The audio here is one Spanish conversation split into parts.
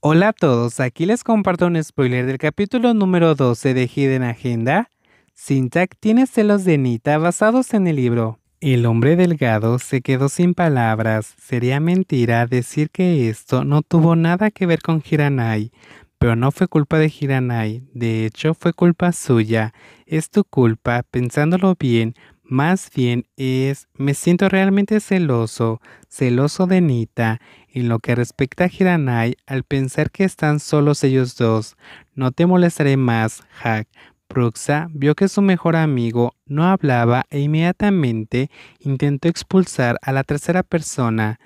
Hola a todos, aquí les comparto un spoiler del capítulo número 12 de Hidden Agenda. Sintak tiene celos de Nita basados en el libro. El hombre delgado se quedó sin palabras. Sería mentira decir que esto no tuvo nada que ver con Hiranai, pero no fue culpa de Hiranai, de hecho fue culpa suya. Es tu culpa, pensándolo bien, más bien es, me siento realmente celoso, celoso de Nita, en lo que respecta a Hiranai, al pensar que están solos ellos dos. No te molestaré más, Hack. Bruxa vio que su mejor amigo no hablaba e inmediatamente intentó expulsar a la tercera persona.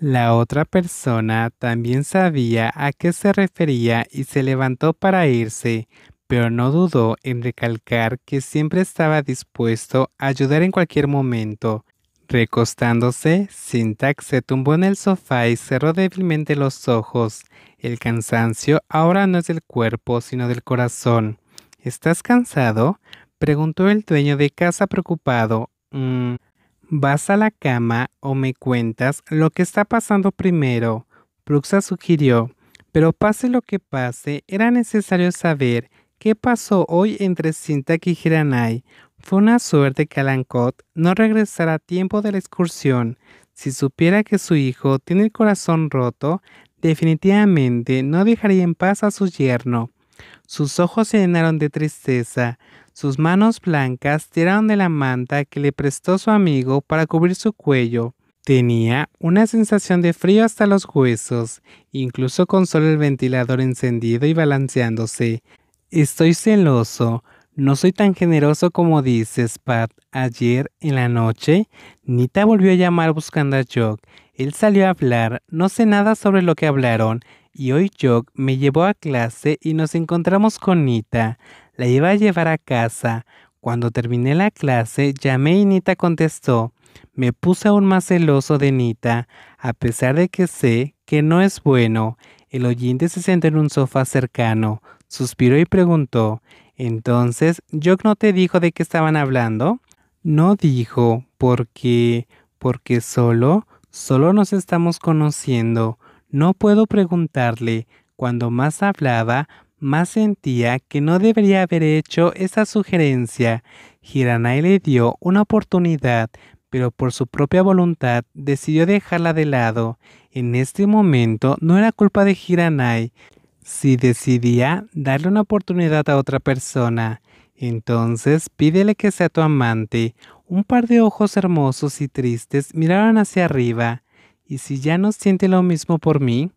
La otra persona también sabía a qué se refería y se levantó para irse, pero no dudó en recalcar que siempre estaba dispuesto a ayudar en cualquier momento. Recostándose, Sintax se tumbó en el sofá y cerró débilmente los ojos. El cansancio ahora no es del cuerpo, sino del corazón. ¿Estás cansado? preguntó el dueño de casa preocupado. Mm, ¿Vas a la cama o me cuentas lo que está pasando primero? Bruxa sugirió, pero pase lo que pase, era necesario saber ¿Qué pasó hoy entre Sintak y Hiranai? Fue una suerte que Alancot no regresara a tiempo de la excursión. Si supiera que su hijo tiene el corazón roto, definitivamente no dejaría en paz a su yerno. Sus ojos se llenaron de tristeza, sus manos blancas tiraron de la manta que le prestó su amigo para cubrir su cuello. Tenía una sensación de frío hasta los huesos, incluso con solo el ventilador encendido y balanceándose. Estoy celoso. No soy tan generoso como dices, Pat. Ayer en la noche, Nita volvió a llamar buscando a Jock. Él salió a hablar, no sé nada sobre lo que hablaron, y hoy Jock me llevó a clase y nos encontramos con Nita. La iba a llevar a casa. Cuando terminé la clase, llamé y Nita contestó. Me puse aún más celoso de Nita, a pesar de que sé que no es bueno. El oyente se sentó en un sofá cercano. Suspiró y preguntó, entonces, ¿Jock no te dijo de qué estaban hablando? No dijo, porque... porque solo... solo nos estamos conociendo. No puedo preguntarle. Cuando más hablaba, más sentía que no debería haber hecho esa sugerencia. Hiranai le dio una oportunidad, pero por su propia voluntad decidió dejarla de lado. En este momento no era culpa de Hiranai, si decidía darle una oportunidad a otra persona, entonces pídele que sea tu amante. Un par de ojos hermosos y tristes miraron hacia arriba. Y si ya no siente lo mismo por mí,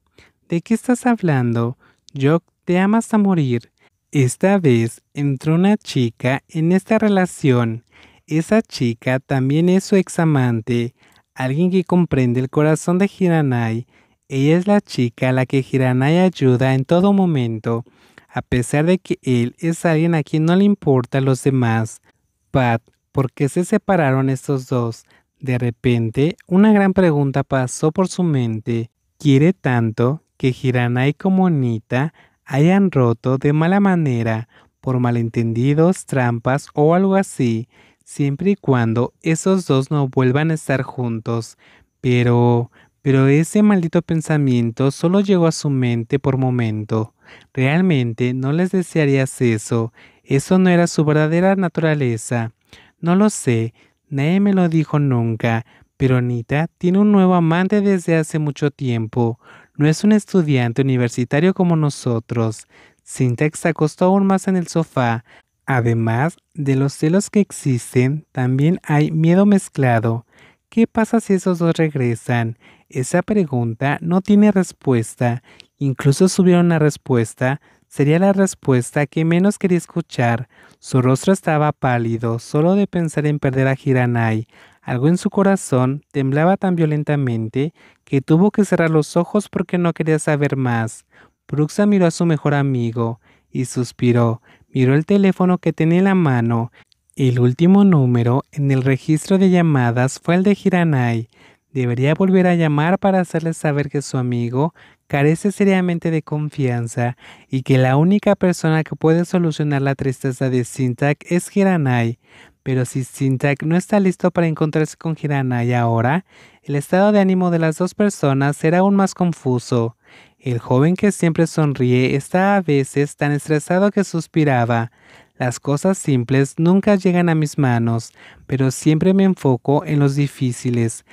¿de qué estás hablando? Yo te amas a morir. Esta vez entró una chica en esta relación. Esa chica también es su examante, alguien que comprende el corazón de Hiranai ella es la chica a la que Hiranai ayuda en todo momento, a pesar de que él es alguien a quien no le a los demás. Pat, ¿por qué se separaron estos dos? De repente, una gran pregunta pasó por su mente. Quiere tanto que Hiranai como Anita hayan roto de mala manera, por malentendidos, trampas o algo así, siempre y cuando esos dos no vuelvan a estar juntos. Pero, pero ese maldito pensamiento solo llegó a su mente por momento. Realmente no les desearías eso. Eso no era su verdadera naturaleza. No lo sé, nadie me lo dijo nunca, pero Anita tiene un nuevo amante desde hace mucho tiempo. No es un estudiante universitario como nosotros. Sintex se acostó aún más en el sofá. Además de los celos que existen, también hay miedo mezclado. ¿Qué pasa si esos dos regresan? esa pregunta no tiene respuesta, incluso si hubiera una respuesta, sería la respuesta que menos quería escuchar. Su rostro estaba pálido, solo de pensar en perder a Hiranai. Algo en su corazón temblaba tan violentamente que tuvo que cerrar los ojos porque no quería saber más. Bruxa miró a su mejor amigo y suspiró. Miró el teléfono que tenía en la mano. El último número en el registro de llamadas fue el de Hiranai debería volver a llamar para hacerle saber que su amigo carece seriamente de confianza y que la única persona que puede solucionar la tristeza de Sintak es Hiranai. Pero si Sintak no está listo para encontrarse con Hiranai ahora, el estado de ánimo de las dos personas será aún más confuso. El joven que siempre sonríe está a veces tan estresado que suspiraba. Las cosas simples nunca llegan a mis manos, pero siempre me enfoco en los difíciles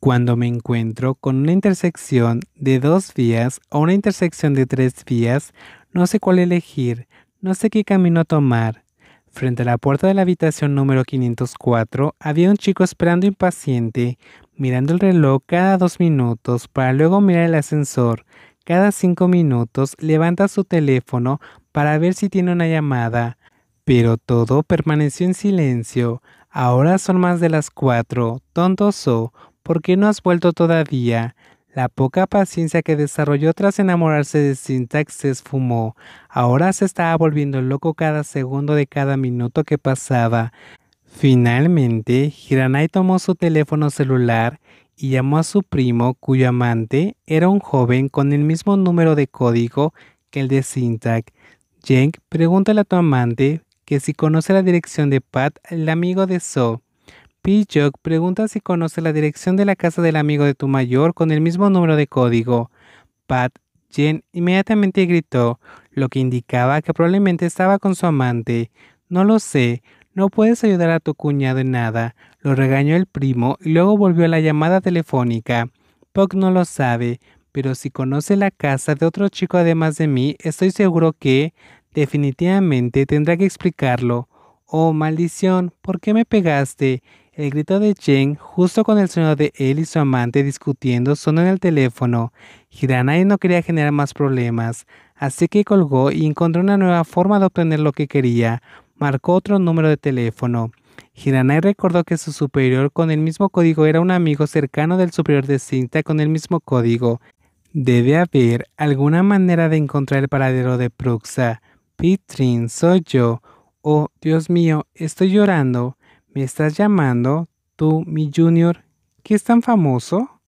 cuando me encuentro con una intersección de dos vías o una intersección de tres vías, no sé cuál elegir, no sé qué camino tomar. Frente a la puerta de la habitación número 504 había un chico esperando impaciente, mirando el reloj cada dos minutos para luego mirar el ascensor. Cada cinco minutos levanta su teléfono para ver si tiene una llamada. Pero todo permaneció en silencio. Ahora son más de las cuatro. Tonto so, ¿por qué no has vuelto todavía? La poca paciencia que desarrolló tras enamorarse de Syntax se esfumó. Ahora se estaba volviendo loco cada segundo de cada minuto que pasaba. Finalmente, Hiranai tomó su teléfono celular y llamó a su primo, cuyo amante era un joven con el mismo número de código que el de Syntax. Jenk, pregúntale a tu amante que si conoce la dirección de Pat, el amigo de Zoe. Pichok pregunta si conoce la dirección de la casa del amigo de tu mayor con el mismo número de código. Pat Jen inmediatamente gritó, lo que indicaba que probablemente estaba con su amante. No lo sé, no puedes ayudar a tu cuñado en nada, lo regañó el primo y luego volvió a la llamada telefónica. Puck no lo sabe, pero si conoce la casa de otro chico además de mí, estoy seguro que definitivamente tendrá que explicarlo. Oh, maldición, ¿por qué me pegaste? El grito de Jen, justo con el sonido de él y su amante discutiendo, sonó en el teléfono. Hiranai no quería generar más problemas, así que colgó y encontró una nueva forma de obtener lo que quería. Marcó otro número de teléfono. Hiranai recordó que su superior con el mismo código era un amigo cercano del superior de Cinta con el mismo código. Debe haber alguna manera de encontrar el paradero de Pruxa. Pitrin, soy yo. Oh, Dios mío, estoy llorando. ¿Me estás llamando tú, mi junior, ¿Qué es tan famoso?